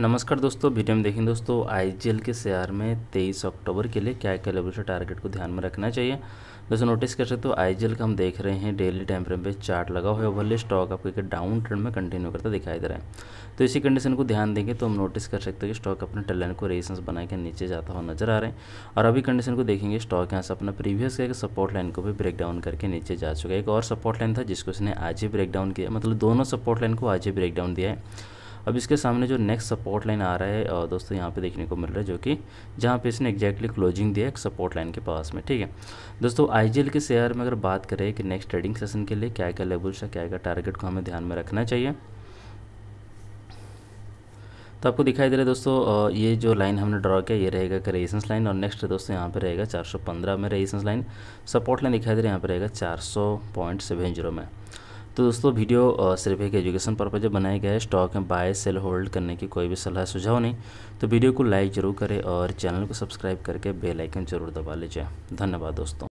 नमस्कार दोस्तों वीडियो में देखें दोस्तों आई के शेयर में 23 अक्टूबर के लिए क्या क्या लेवल टारगेट को ध्यान में रखना चाहिए दोस्तों नोटिस कर सकते हो आई का हम देख रहे हैं डेली टाइम फ्रेम पे चार्ट लगा हुआ है ओवरले स्टॉक आपको एक डाउन ट्रेंड में कंटिन्यू करता दिखाई दे रहा है तो इसी कंडीशन को ध्यान देंगे तो हम नोटिस कर सकते हो कि स्टॉक अपने टेलन को रेजिस्टेंस बना के नीचे जाता हुआ नजर आ रहे हैं और अभी कंडीशन को देखेंगे स्टॉक यहाँ से अपना प्रीवियस एक सपोर्ट लाइन को भी ब्रेक डाउन करके नीचे जा चुका है एक और सपोर्ट लाइन था जिसको इसने आज ही ब्रेक डाउन किया मतलब दोनों सपोर्ट लाइन को आज ही ब्रेक डाउन दिया है अब इसके सामने जो नेक्स्ट सपोर्ट लाइन आ रहा है दोस्तों यहाँ पे देखने को मिल रहा है जो कि जहाँ पे इसने एक्जैक्टली क्लोजिंग दिया है सपोर्ट लाइन के पास में ठीक है दोस्तों आई के शेयर में अगर बात करें कि नेक्स्ट ट्रेडिंग सेशन के लिए क्या क्या लेवल्स है क्या क्या टारगेट को हमें ध्यान में रखना चाहिए तो आपको दिखाई दे रहा है दोस्तों ये जो लाइन हमने ड्रॉ किया ये रहेगा कि रेजिस्टेंस लाइन और नेक्स्ट दोस्तों यहाँ पे रहेगा 415 में रेजिस्टेंस लाइन सपोर्ट लाइन दिखाई दे रहा है यहाँ पे रहेगा 400.70 में तो दोस्तों वीडियो सिर्फ एक एजुकेशन पर्पज बनाया गया है स्टॉक में बाय सेल होल्ड करने की कोई भी सलाह सुझाव नहीं तो वीडियो को लाइक ज़रूर करें और चैनल को सब्सक्राइब करके बेलाइकन जरूर दबा लीजिए धन्यवाद दोस्तों